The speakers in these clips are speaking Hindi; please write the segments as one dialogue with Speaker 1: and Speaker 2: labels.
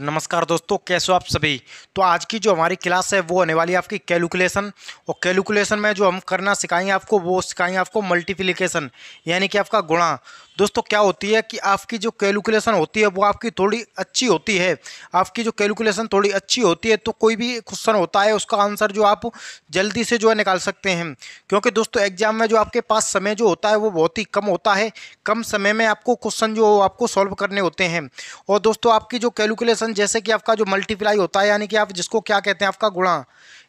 Speaker 1: नमस्कार दोस्तों कैसे हो आप सभी तो आज की जो हमारी क्लास है वो होने वाली है आपकी कैलकुलेशन और कैलकुलेशन में जो हम करना सिखाएंगे आपको वो सिखाएंगे आपको मल्टीप्लिकेशन यानी कि आपका गुणा दोस्तों क्या होती है कि आपकी जो कैलकुलेशन होती है वो आपकी थोड़ी अच्छी होती है आपकी जो कैलकुलेशन थोड़ी अच्छी होती है तो कोई भी क्वेश्चन होता है उसका आंसर जो आप जल्दी से जो है निकाल सकते हैं क्योंकि दोस्तों एग्जाम में जो आपके पास समय जो होता है वो बहुत ही कम होता है कम समय में आपको क्वेश्चन जो आपको सॉल्व करने होते हैं और दोस्तों आपकी जो कैलकुलेशन फंक्शन जैसे कि आपका जो मल्टीप्लाई होता है यानी कि आप जिसको क्या कहते हैं आपका गुणा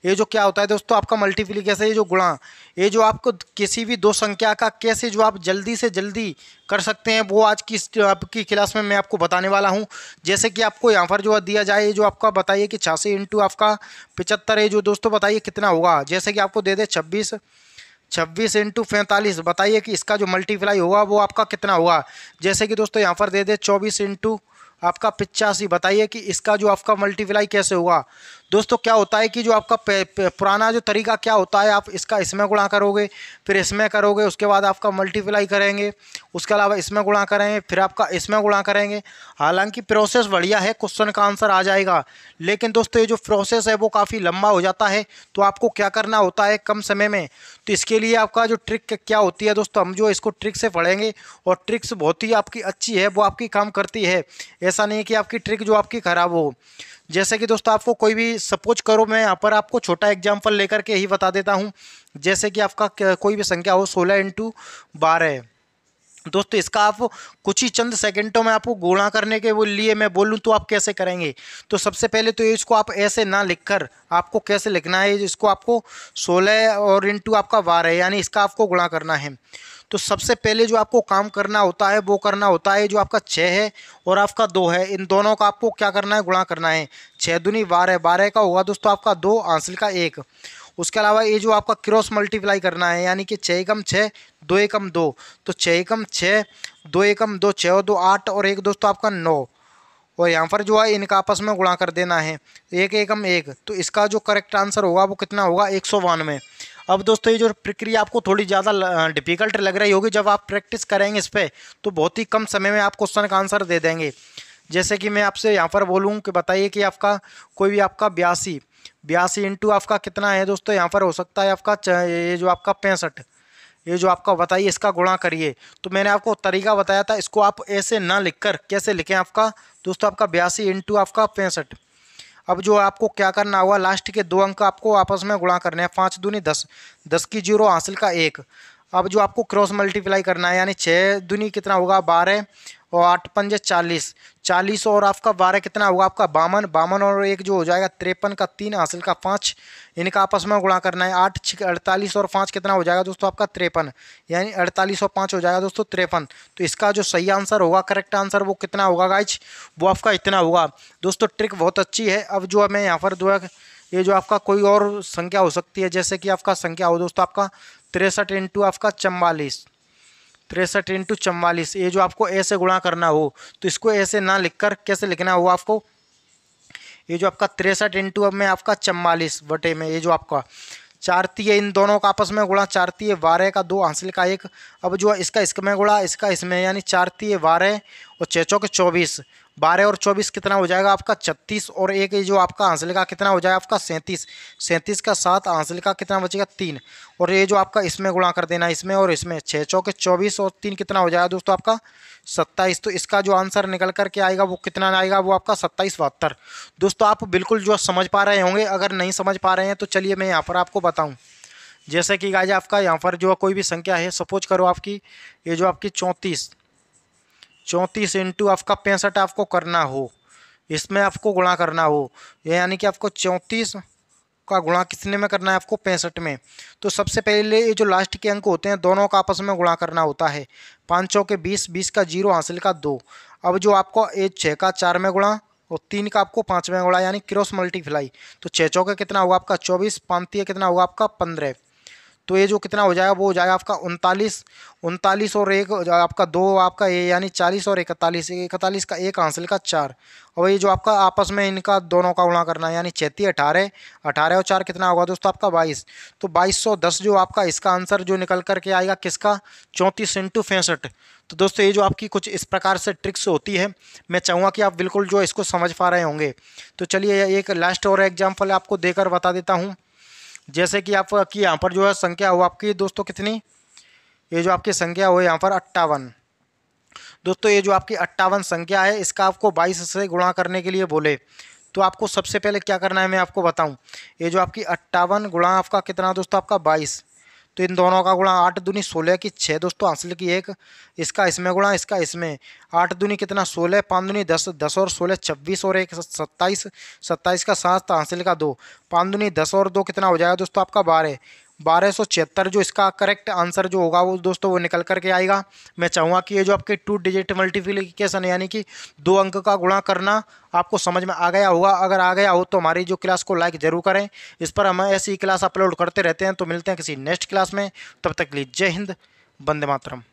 Speaker 1: ये जो क्या होता है दोस्तों आपका मल्टीप्लीकेशन ये जो गुणा ये जो आपको किसी भी दो संख्या का कैसे जो आप जल्दी से जल्दी कर सकते हैं वो आज की आपकी क्लास में मैं आपको बताने वाला हूँ जैसे कि आपको यहाँ पर जो दिया जाए ये जो आपका बताइए कि छियासी इंटू आपका पिचहत्तर है जो दोस्तों बताइए कितना होगा जैसे कि आपको दे दे छब्बीस छब्बीस इंटू पैंतालीस बताइए कि इसका जो मल्टीप्लाई होगा वो आपका कितना होगा जैसे कि दोस्तों यहाँ पर दे दे चौबीस इंटू आपका पिचासी बताइए कि इसका जो आपका मल्टीप्लाई कैसे होगा दोस्तों क्या होता है कि जो आपका पुराना जो तरीका क्या होता है आप इसका इसमें गुणा करोगे फिर इसमें करोगे उसके बाद आपका मल्टीप्लाई करेंगे उसके अलावा इसमें गुणा करेंगे फिर आपका इसमें गुणा करेंगे हालांकि प्रोसेस बढ़िया है क्वेश्चन का आंसर आ जाएगा लेकिन दोस्तों ये जो प्रोसेस है वो काफ़ी लंबा हो जाता है तो आपको क्या करना होता है कम समय में तो इसके लिए आपका जो ट्रिक क्या होती है दोस्तों हम जो इसको ट्रिक से पढ़ेंगे और ट्रिक्स बहुत ही आपकी अच्छी है वो आपकी काम करती है ऐसा नहीं कि आपकी ट्रिक जो आपकी ख़राब हो जैसे कि दोस्तों आपको कोई भी सपोज करो मैं यहाँ पर आपको छोटा एग्जाम्पल लेकर के ही बता देता हूँ जैसे कि आपका कोई भी संख्या हो सोलह इंटू बारह है दोस्तों इसका आप कुछ ही चंद सेकंडों में आपको गुणा करने के लिए मैं बोलूँ तो आप कैसे करेंगे तो सबसे पहले तो इसको आप ऐसे ना लिखकर आपको कैसे लिखना है इसको आपको सोलह और इंटू आपका बारह यानी इसका आपको गुणा करना है तो सबसे पहले जो आपको काम करना होता है वो करना होता है जो आपका छः है और आपका दो है इन दोनों का आपको क्या करना है गुणा करना है छः दुनी बारह बारह का होगा दोस्तों आपका दो आंसर का एक उसके अलावा ये जो आपका क्रॉस मल्टीप्लाई करना है यानी कि छः एकम छः दो एकम दो तो छः एकम छः दो एकम दो छः और दो आठ और एक दोस्तों आपका नौ और यहाँ पर जो है इनका आपस में गुणा कर देना है एक एकम एक तो इसका जो करेक्ट आंसर होगा वो कितना होगा एक सौ बानवे अब दोस्तों ये जो प्रक्रिया आपको थोड़ी ज़्यादा डिफिकल्ट लग रही होगी जब आप प्रैक्टिस करेंगे इस पर तो बहुत ही कम समय में आप क्वेश्चन का आंसर दे देंगे जैसे कि मैं आपसे यहाँ पर बोलूँ कि बताइए कि आपका कोई भी आपका बयासी बयासी इंटू आपका कितना है दोस्तों यहाँ पर हो सकता है आपका ये जो आपका पैंसठ ये जो आपका बताइए इसका गुणा करिए तो मैंने आपको तरीका बताया था इसको आप ऐसे ना लिखकर कैसे लिखें आपका दोस्तों आपका बयासी इंटू आपका पैंसठ अब जो आपको क्या करना होगा लास्ट के दो अंक आपको आपस में गुणा करने हैं पाँच दूनी दस दस की जीरो हासिल का एक अब जो आपको क्रॉस मल्टीप्लाई करना है यानी छः दूनी कितना होगा बारह और आठ पंजे चालीस चालीस और आपका बारह कितना होगा आपका बावन बावन और एक जो हो जाएगा तिरपन का तीन हासिल का पाँच इनका आपस में गुणा करना है आठ छः अड़तालीस और पाँच कितना हो जाएगा दोस्तों आपका तिरपन यानी अड़तालीस और पाँच हो जाएगा दोस्तों तिरपन तो इसका जो सही आंसर होगा करेक्ट आंसर वो कितना होगा गाइच वो आपका इतना होगा दोस्तों ट्रिक बहुत अच्छी है अब जो मैं यहाँ पर जो ये जो आपका कोई और संख्या हो सकती है जैसे कि आपका संख्या हो दोस्तों आपका तिरसठ इंटू आपका चम्बालीस तिरसठ इंटू चवालीस ये जो आपको ऐसे गुणा करना हो तो इसको ऐसे ना ना लिखकर कैसे लिखना हो आपको ये जो आपका तिरसठ इंटू अब में आपका चवालीस बटे में ये जो आपका चारती है इन दोनों का आपस में गुणा चारती है बारह का दो हासिल का एक अब जो इसका इसमें गुणा इसका इसमें यानी चारती है बारह और चेचों के चौबीस बारह और चौबीस कितना हो जाएगा आपका छत्तीस और एक जो आपका आंसर का कितना हो जाएगा आपका सैंतीस सैंतीस का सात आंसर का कितना बचेगा तीन और ये जो आपका इसमें गुणा कर देना इसमें और इसमें छः चौके चौबीस और तीन कितना हो जाएगा दोस्तों आपका सत्ताईस तो इसका जो आंसर निकल कर के आएगा वो कितना आएगा वो आपका सत्ताईस बहत्तर दोस्तों आप बिल्कुल जो समझ पा रहे होंगे अगर नहीं समझ पा रहे हैं तो चलिए मैं यहाँ पर आपको बताऊँ जैसे कि गाय आपका यहाँ पर जो कोई भी संख्या है सपोज करो आपकी ये जो आपकी चौंतीस चौंतीस इंटू आपका पैंसठ आपको करना हो इसमें आपको गुणा करना हो यानी कि आपको चौंतीस का गुणा कितने में करना है आपको पैंसठ में तो सबसे पहले ये जो लास्ट के अंक होते हैं दोनों का आपस में गुणा करना होता है पाँचों के बीस बीस का जीरो हासिल का दो अब जो आपको ए छः का चार में गुणा और तीन का आपको पाँच में गुणा यानी क्रॉस मल्टीप्लाई तो छः चौके कितना होगा आपका चौबीस पाँतीय कितना होगा आपका पंद्रह तो ये जो कितना हो जाएगा वो हो जाएगा आपका उनतालीस उनतालीस और एक आपका दो आपका ये यानी चालीस और इकतालीस इकतालीस का एक हासिल का चार और ये जो आपका आपस में इनका दोनों का उड़ा करना है यानी छेती अठारह अठारह और चार कितना होगा दोस्तों आपका बाईस तो बाईस सौ दस जो आपका इसका आंसर जो निकल करके आएगा किसका चौंतीस इंटू पैंसठ तो दोस्तों ये जो आपकी कुछ इस प्रकार से ट्रिक्स होती है मैं चाहूँगा कि आप बिल्कुल जो इसको समझ पा रहे होंगे तो चलिए एक लास्ट और एग्जाम्पल आपको देकर बता देता हूँ जैसे कि आप की यहाँ पर जो है संख्या हो आपकी दोस्तों कितनी ये जो आपकी संख्या हो यहाँ पर अट्ठावन दोस्तों ये जो आपकी अट्ठावन संख्या है इसका आपको बाईस से गुणा करने के लिए बोले तो आपको सबसे पहले क्या करना है मैं आपको बताऊं ये जो आपकी अट्ठावन गुणा आपका कितना दोस्तों आपका बाईस तो इन दोनों का गुणा आठ दूनी सोलह की छः दोस्तों हासिल की एक इसका इसमें गुणा इसका इसमें आठ दूनी कितना सोलह पाँच दूनी दस दस और सोलह छब्बीस और एक सत्ताईस सत्ताईस का सात हासिल का दो पाँच दूनी दस और दो कितना हो जाएगा दोस्तों आपका बारह बारह जो इसका करेक्ट आंसर जो होगा वो दोस्तों वो निकल करके आएगा मैं चाहूँगा कि ये जो आपके टू डिजिट मल्टीप्लीकेशन यानी कि दो अंक का गुणा करना आपको समझ में आ गया होगा अगर आ गया हो तो हमारी जो क्लास को लाइक ज़रूर करें इस पर हम ऐसी क्लास अपलोड करते रहते हैं तो मिलते हैं किसी नेक्स्ट क्लास में तब तक लिए जय हिंद बंदे मातरम